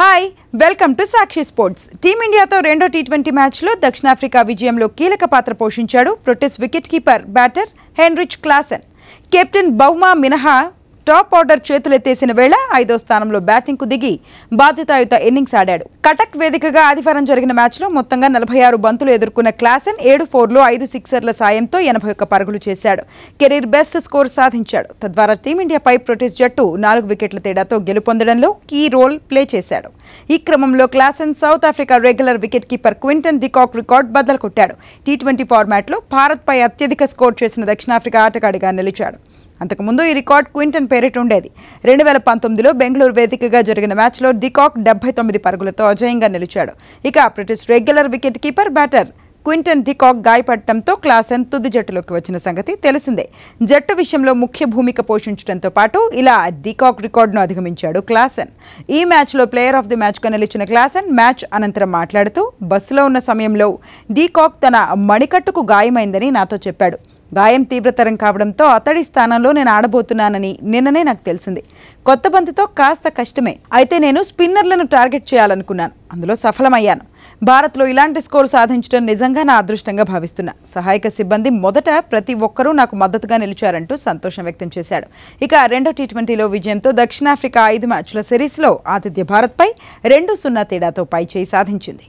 hi welcome to Sakshi sports టీమిండియాతో రెండో T twenty మ్యాచ్లో దక్షిణాఫ్రికా విజయంలో కీలక పాత్ర పోషించాడు Proteas wicket keeper batter Heinrich Klaasen captain Bavuma మినహా టాప్ ఆర్డర్ చేతులెత్తేసిన వేళ ఐదో స్థానంలో బ్యాటింగ్కు దిగి బాధ్యతాయుత ఇన్నింగ్స్ ఆడాడు కటక్ వేదికగా ఆదివారం జరిగిన మ్యాచ్లో మొత్తంగా నలభై ఆరు బంతులు ఎదుర్కొన్న క్లాసన్ ఏడు లో ఐదు సిక్సర్ల సాయంతో ఎనభై ఒక్క పరుగులు చేశాడు కెరీర్ బెస్ట్ స్కోర్ సాధించాడు తద్వారా టీమిండియా పై ప్రొటీస్ జట్టు నాలుగు వికెట్ల తేడాతో గెలుపొందడంలో కీ రోల్ ప్లే చేశాడు ఈ క్రమంలో Klaasen South Africa regular wicket keeper Quinton de Kock record బద్దలు కొట్టాడు టీ ట్వంటీ ఫార్మాట్లో భారత్పై అత్యధిక స్కోర్ చేసిన దక్షిణాఫ్రికా ఆటగాడిగా నిలిచాడు అంతకుముందు ఈ రికార్డ్ క్వింటన్ పేరిట్ ఉండేది రెండు వేల పంతొమ్మిదిలో బెంగళూరు వేదికగా జరిగిన మ్యాచ్లో డికాక్ డెబ్బై తొమ్మిది పరుగులతో అజయంగా నిలిచాడు ఇక British regular wicket keeper batter Quinton de Kock గాయపడటంతో క్లాసెన్ తుది జట్టులోకి వచ్చిన సంగతి తెలిసిందే జట్టు విషయంలో ముఖ్య భూమిక పోషించడంతో పాటు ఇలా డికాక్ రికార్డును అధిగమించాడు క్లాసెన్ ఈ మ్యాచ్లో ప్లేయర్ ఆఫ్ ది మ్యాచ్గా నిలిచిన క్లాసెన్ మ్యాచ్ అనంతరం మాట్లాడుతూ బస్సులో ఉన్న సమయంలో డికాక్ తన మణికట్టుకు గాయమైందని నాతో చెప్పాడు గాయం తీవ్రతరం కావడంతో అతడి స్థానంలో నేను ఆడబోతున్నానని నిన్ననే నాకు తెలిసింది కొత్త బంతితో కాస్త కష్టమే అయితే నేను స్పిన్నర్లను టార్గెట్ చేయాలనుకున్నాను అందులో సఫలమయ్యాను భారత్లో ఇలాంటి స్కోర్ సాధించడం నిజంగా నా అదృష్టంగా భావిస్తున్నా సహాయక సిబ్బంది మొదట ప్రతి ఒక్కరూ నాకు మద్దతుగా నిలిచారంటూ సంతోషం వ్యక్తం చేశాడు ఇక రెండో టీ ట్వంటీలో విజయంతో దక్షిణాఫ్రికా ఐదు మ్యాచ్ల సిరీస్లో ఆతిథ్య భారత్పై రెండు సున్నా తేడాతో పైచేయి సాధించింది